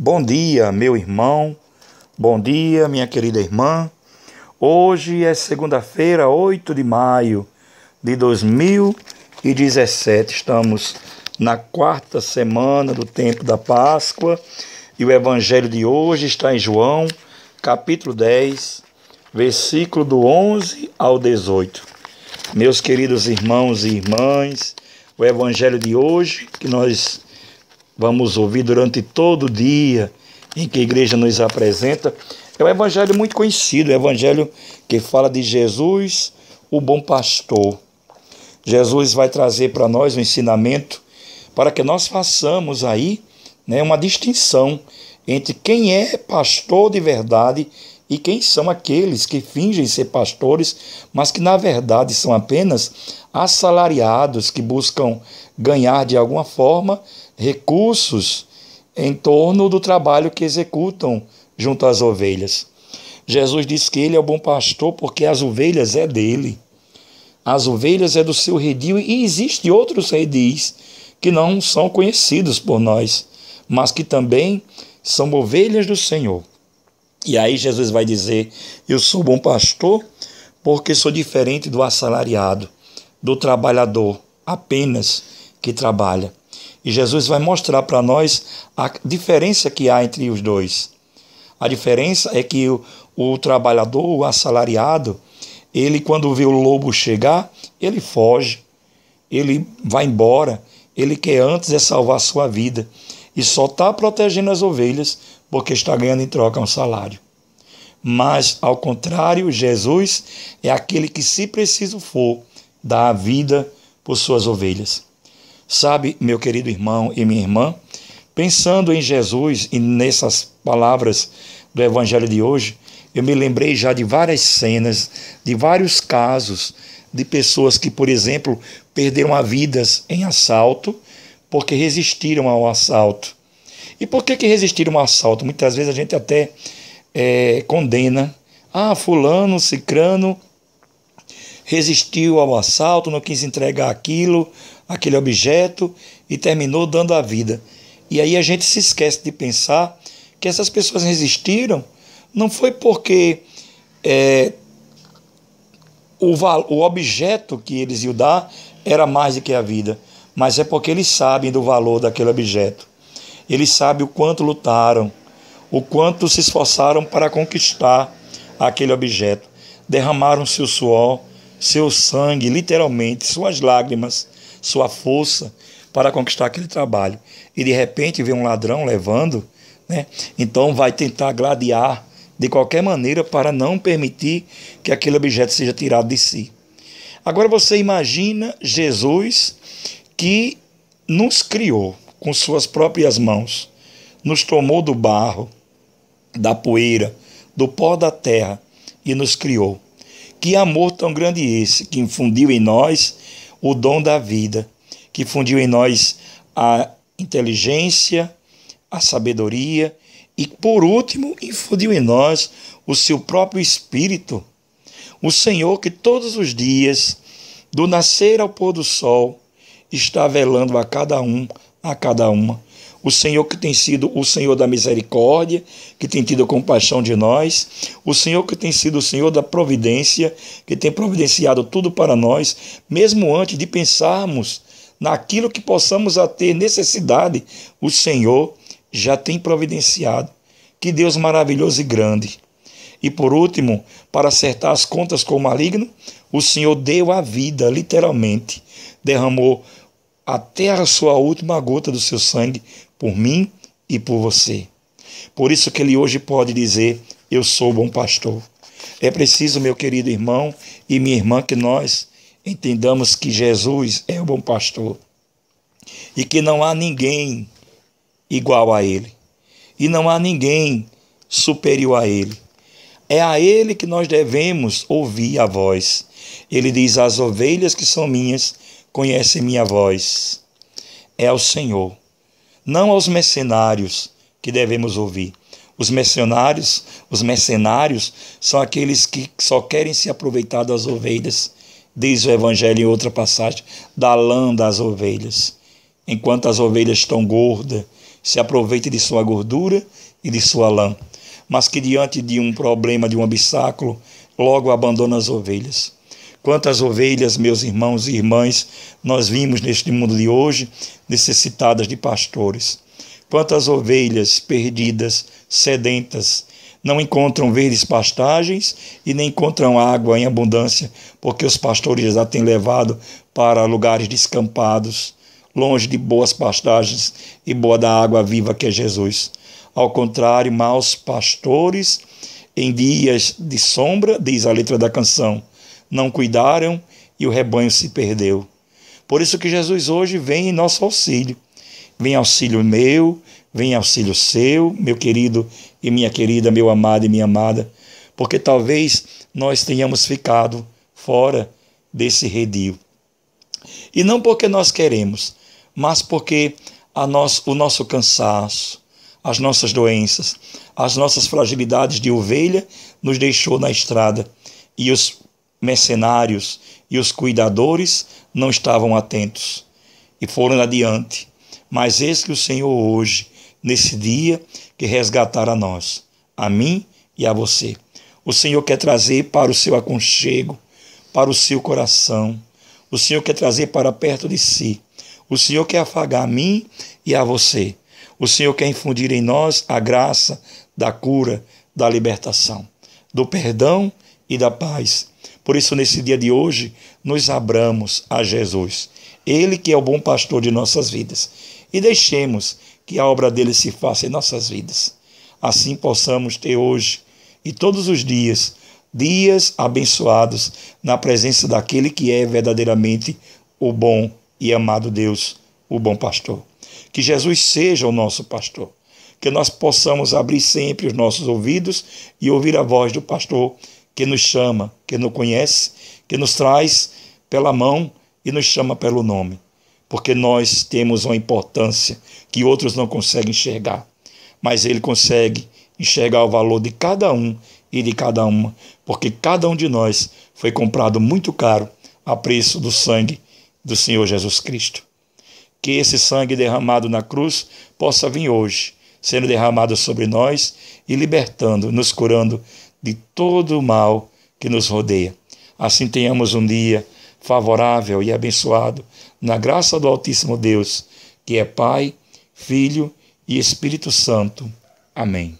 Bom dia, meu irmão. Bom dia, minha querida irmã. Hoje é segunda-feira, 8 de maio de 2017. Estamos na quarta semana do tempo da Páscoa e o evangelho de hoje está em João, capítulo 10, versículo do 11 ao 18. Meus queridos irmãos e irmãs, o evangelho de hoje que nós vamos ouvir durante todo o dia em que a igreja nos apresenta, é um evangelho muito conhecido, é um evangelho que fala de Jesus, o bom pastor. Jesus vai trazer para nós o um ensinamento para que nós façamos aí né, uma distinção entre quem é pastor de verdade e quem são aqueles que fingem ser pastores, mas que na verdade são apenas assalariados que buscam ganhar de alguma forma recursos em torno do trabalho que executam junto às ovelhas? Jesus diz que ele é o bom pastor porque as ovelhas é dele. As ovelhas é do seu redil e existem outros redis que não são conhecidos por nós, mas que também são ovelhas do Senhor. E aí Jesus vai dizer: Eu sou bom pastor porque sou diferente do assalariado, do trabalhador apenas que trabalha. E Jesus vai mostrar para nós a diferença que há entre os dois. A diferença é que o, o trabalhador, o assalariado, ele quando vê o lobo chegar, ele foge, ele vai embora, ele quer antes é salvar sua vida e só está protegendo as ovelhas porque está ganhando em troca um salário. Mas, ao contrário, Jesus é aquele que, se preciso for, dá a vida por suas ovelhas. Sabe, meu querido irmão e minha irmã, pensando em Jesus e nessas palavras do Evangelho de hoje, eu me lembrei já de várias cenas, de vários casos de pessoas que, por exemplo, perderam a vidas em assalto porque resistiram ao assalto. E por que, que resistir a um assalto? Muitas vezes a gente até é, condena. Ah, fulano, cicrano, resistiu ao assalto, não quis entregar aquilo, aquele objeto e terminou dando a vida. E aí a gente se esquece de pensar que essas pessoas resistiram não foi porque é, o, o objeto que eles iam dar era mais do que a vida, mas é porque eles sabem do valor daquele objeto. Ele sabe o quanto lutaram, o quanto se esforçaram para conquistar aquele objeto. Derramaram seu suor, seu sangue, literalmente, suas lágrimas, sua força para conquistar aquele trabalho. E de repente vem um ladrão levando, né? então vai tentar gladiar de qualquer maneira para não permitir que aquele objeto seja tirado de si. Agora você imagina Jesus que nos criou com suas próprias mãos, nos tomou do barro, da poeira, do pó da terra e nos criou. Que amor tão grande esse que infundiu em nós o dom da vida, que fundiu em nós a inteligência, a sabedoria e, por último, infundiu em nós o seu próprio Espírito. O Senhor que todos os dias, do nascer ao pôr do sol, está velando a cada um a cada uma. O Senhor que tem sido o Senhor da misericórdia, que tem tido compaixão de nós, o Senhor que tem sido o Senhor da providência, que tem providenciado tudo para nós, mesmo antes de pensarmos naquilo que possamos a ter necessidade, o Senhor já tem providenciado. Que Deus maravilhoso e grande. E por último, para acertar as contas com o maligno, o Senhor deu a vida, literalmente. Derramou até a sua última gota do seu sangue por mim e por você. Por isso que ele hoje pode dizer: Eu sou bom pastor. É preciso, meu querido irmão e minha irmã, que nós entendamos que Jesus é o bom pastor e que não há ninguém igual a ele e não há ninguém superior a ele. É a ele que nós devemos ouvir a voz. Ele diz: As ovelhas que são minhas, conhece minha voz. É ao Senhor, não aos mercenários que devemos ouvir. Os mercenários, os mercenários são aqueles que só querem se aproveitar das ovelhas, diz o evangelho em outra passagem, da lã das ovelhas. Enquanto as ovelhas estão gordas, se aproveita de sua gordura e de sua lã, mas que diante de um problema, de um obstáculo, logo abandona as ovelhas. Quantas ovelhas, meus irmãos e irmãs, nós vimos neste mundo de hoje necessitadas de pastores. Quantas ovelhas perdidas, sedentas, não encontram verdes pastagens e nem encontram água em abundância, porque os pastores a têm levado para lugares descampados, longe de boas pastagens e boa da água viva que é Jesus. Ao contrário, maus pastores em dias de sombra, diz a letra da canção, não cuidaram e o rebanho se perdeu. Por isso que Jesus hoje vem em nosso auxílio. Vem auxílio meu, vem auxílio seu, meu querido e minha querida, meu amado e minha amada, porque talvez nós tenhamos ficado fora desse redil. E não porque nós queremos, mas porque a nós, o nosso cansaço, as nossas doenças, as nossas fragilidades de ovelha nos deixou na estrada e os mercenários e os cuidadores não estavam atentos e foram adiante. Mas eis que o Senhor hoje, nesse dia, que resgatar a nós, a mim e a você. O Senhor quer trazer para o seu aconchego, para o seu coração. O Senhor quer trazer para perto de si. O Senhor quer afagar a mim e a você. O Senhor quer infundir em nós a graça da cura, da libertação, do perdão e da paz. Por isso, nesse dia de hoje, nos abramos a Jesus, Ele que é o bom pastor de nossas vidas, e deixemos que a obra dele se faça em nossas vidas. Assim possamos ter hoje e todos os dias, dias abençoados na presença daquele que é verdadeiramente o bom e amado Deus, o bom pastor. Que Jesus seja o nosso pastor. Que nós possamos abrir sempre os nossos ouvidos e ouvir a voz do pastor que nos chama, que nos conhece, que nos traz pela mão e nos chama pelo nome. Porque nós temos uma importância que outros não conseguem enxergar, mas Ele consegue enxergar o valor de cada um e de cada uma, porque cada um de nós foi comprado muito caro a preço do sangue do Senhor Jesus Cristo. Que esse sangue derramado na cruz possa vir hoje, sendo derramado sobre nós e libertando, nos curando de todo o mal que nos rodeia. Assim tenhamos um dia favorável e abençoado na graça do Altíssimo Deus, que é Pai, Filho e Espírito Santo. Amém.